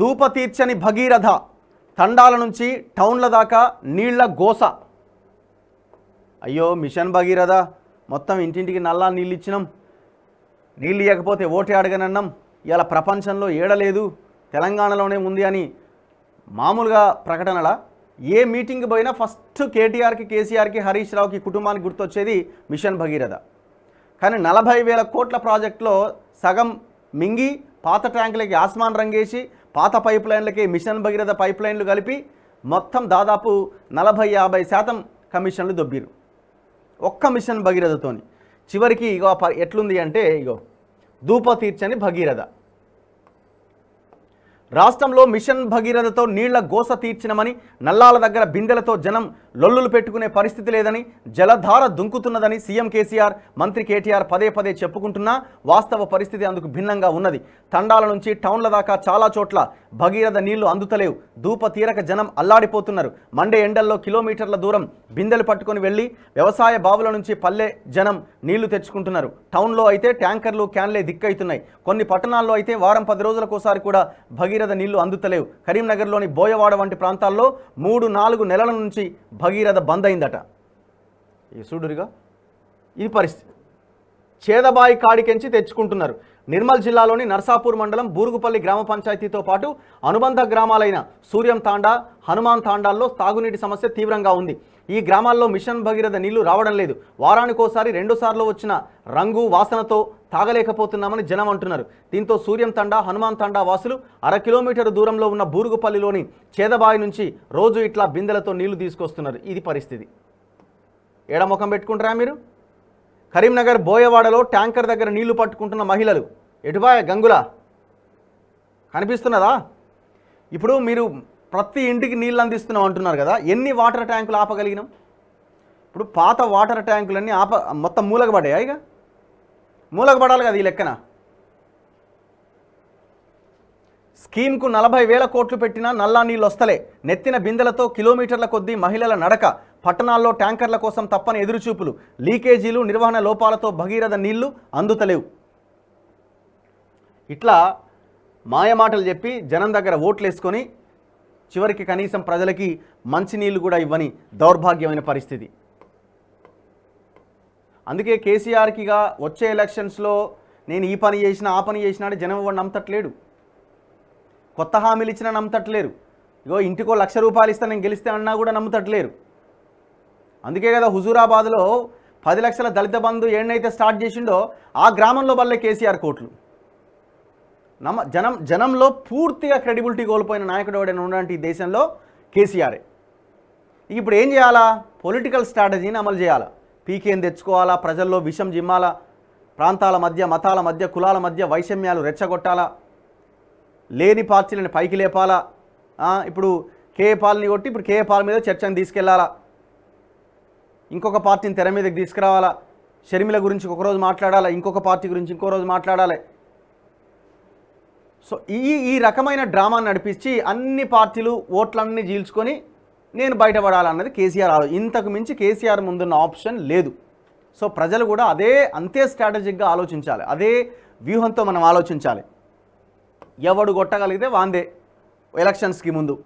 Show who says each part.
Speaker 1: ధూపతీర్చని భగీరథ తండాల నుంచి టౌన్ల దాకా నీళ్ల గోస అయ్యో మిషన్ భగీరథ మొత్తం ఇంటింటికి నల్లా నీళ్ళు ఇచ్చినాం నీళ్ళు ఇవ్వకపోతే ఓటే అడగనన్నాం ఇలా ప్రపంచంలో ఏడలేదు తెలంగాణలోనే ఉంది అని మామూలుగా ప్రకటనల ఏ మీటింగ్ పోయినా ఫస్ట్ కేటీఆర్కి కేసీఆర్కి హరీష్ రావుకి కుటుంబానికి గుర్తొచ్చేది మిషన్ భగీరథ కానీ నలభై వేల కోట్ల ప్రాజెక్టులో సగం మింగి పాత ట్యాంకులకి ఆస్మాన్ రంగేసి పాత పైప్ లైన్లకి మిషన్ భగీరథ పైప్ లైన్లు కలిపి మొత్తం దాదాపు నలభై యాభై శాతం కమిషన్లు దొబ్బిరు ఒక్క మిషన్ భగీరథతోని చివరికి ఇగో ఎట్లుంది అంటే ఇగో దూప తీర్చని భగీరథ రాష్ట్రంలో మిషన్ భగీరథతో నీళ్ల గోస తీర్చినమని నల్లాల దగ్గర బిందెలతో జనం లొల్లులు పెట్టుకునే పరిస్థితి లేదని జలధార దుంకుతున్నదని సీఎం కేసీఆర్ మంత్రి కేటీఆర్ పదే పదే చెప్పుకుంటున్నా వాస్తవ పరిస్థితి అందుకు భిన్నంగా ఉన్నది తండాల నుంచి టౌన్ల దాకా చాలా చోట్ల భగీరథ నీళ్లు అందుతలేవు ధూప తీరక జనం అల్లాడిపోతున్నారు మండే ఎండల్లో కిలోమీటర్ల దూరం బిందెలు పట్టుకొని వెళ్ళి వ్యవసాయ బావుల నుంచి పల్లె జనం నీళ్లు తెచ్చుకుంటున్నారు టౌన్లో అయితే ట్యాంకర్లు క్యాన్లే దిక్కవుతున్నాయి కొన్ని పట్టణాల్లో అయితే వారం పది రోజులకోసారి కూడా భగీ భగీరథ నీళ్లు అందుతలేవు కరీంనగర్లోని బోయవాడ వంటి ప్రాంతాల్లో మూడు నాలుగు నెలల నుంచి భగీరథ బంద్ అయిందట చూడురిగా ఇది పరిస్థితి చేదబాయి కాడికెంచి తెచ్చుకుంటున్నారు నిర్మల్ జిల్లాలోని నర్సాపూర్ మండలం బూరుగుపల్లి గ్రామ పంచాయతీతో పాటు అనుబంధ గ్రామాలైన సూర్యం తాండా హనుమాన్ తాండాల్లో తాగునీటి సమస్య తీవ్రంగా ఉంది ఈ గ్రామాల్లో మిషన్ భగీరథ నీళ్లు రావడం లేదు వారానికోసారి రెండుసార్లు వచ్చిన రంగు వాసనతో తాగలేకపోతున్నామని జనం అంటున్నారు దీంతో సూర్యం తండా హనుమాన్ తండా వాసులు అర కిలోమీటర్ దూరంలో ఉన్న బూరుగుపల్లిలోని చేదబాయి నుంచి రోజు ఇట్లా బిందెలతో నీళ్లు తీసుకొస్తున్నారు ఇది పరిస్థితి ఎడముఖం పెట్టుకుంటారా మీరు కరీంనగర్ బోయవాడలో ట్యాంకర్ దగ్గర నీళ్లు పట్టుకుంటున్న మహిళలు ఎటుబాయ గంగుల కనిపిస్తున్నదా ఇప్పుడు మీరు ప్రతి ఇంటికి నీళ్ళు అందిస్తున్నాం అంటున్నారు కదా ఎన్ని వాటర్ ట్యాంకులు ఆపగలిగినాం ఇప్పుడు పాత వాటర్ ట్యాంకులన్నీ ఆప మొత్తం మూలగబడ్డాయి ఇక మూలగబడాలి కదా ఈ లెక్కన స్కీమ్కు నలభై వేల కోట్లు పెట్టినా నల్లా నీళ్ళు వస్తలే నెత్తిన బిందెలతో కిలోమీటర్ల కొద్దీ మహిళల నడక పట్టణాల్లో ట్యాంకర్ల కోసం తప్పని ఎదురుచూపులు లీకేజీలు నిర్వహణ లోపాలతో భగీరథ నీళ్లు అందుతలేవు ఇట్లా మాయమాటలు చెప్పి జనం దగ్గర ఓట్లేసుకొని చివరికి కనీసం ప్రజలకి మంచినీళ్ళు కూడా ఇవ్వని దౌర్భాగ్యమైన పరిస్థితి అందుకే కేసీఆర్కిగా వచ్చే ఎలక్షన్స్లో నేను ఈ పని చేసిన ఆ పని చేసిన అంటే జనం వాడు నమ్మతట్లేడు కొత్త హామీలు ఇచ్చినా నమ్మతట్లేరు ఇగో ఇంటికో లక్ష రూపాయలు ఇస్తా నేను గెలిస్తే అన్నా కూడా నమ్మతట్లేరు అందుకే కదా హుజూరాబాద్లో పది లక్షల దళిత బంధు ఏడనైతే స్టార్ట్ చేసిండో ఆ గ్రామంలో వల్లే కేసీఆర్ కోట్లు నమ్మ జనం జనంలో పూర్తిగా క్రెడిబిలిటీ కోల్పోయిన నాయకుడు ఎవడైనా ఉన్నటువంటి ఈ దేశంలో కేసీఆరే ఇప్పుడు ఏం చేయాలా పొలిటికల్ స్ట్రాటజీని అమలు చేయాలా పీకేని తెచ్చుకోవాలా ప్రజల్లో విషం జిమ్మాలా ప్రాంతాల మధ్య మతాల మధ్య కులాల మధ్య వైషమ్యాలు రెచ్చగొట్టాలా లేని పార్టీలను పైకి లేపాలా ఇప్పుడు కే పాలని కొట్టి ఇప్పుడు కే పాల మీద చర్చను తీసుకెళ్లాలా ఇంకొక పార్టీని తెర మీదకి తీసుకురావాలా షర్మిల గురించి ఒక రోజు మాట్లాడాలా ఇంకొక పార్టీ గురించి ఇంకో రోజు మాట్లాడాలి సో ఈ ఈ రకమైన డ్రామా నడిపించి అన్ని పార్టీలు ఓట్లన్నీ జీల్చుకొని నేను బయటపడాలన్నది కేసీఆర్ ఆలో ఇంతకు మించి కేసీఆర్ ముందున్న ఆప్షన్ లేదు సో ప్రజలు కూడా అదే అంతే స్ట్రాటజిక్గా ఆలోచించాలి అదే వ్యూహంతో మనం ఆలోచించాలి ఎవడు కొట్టగలిగితే వాందే ఎలక్షన్స్కి ముందు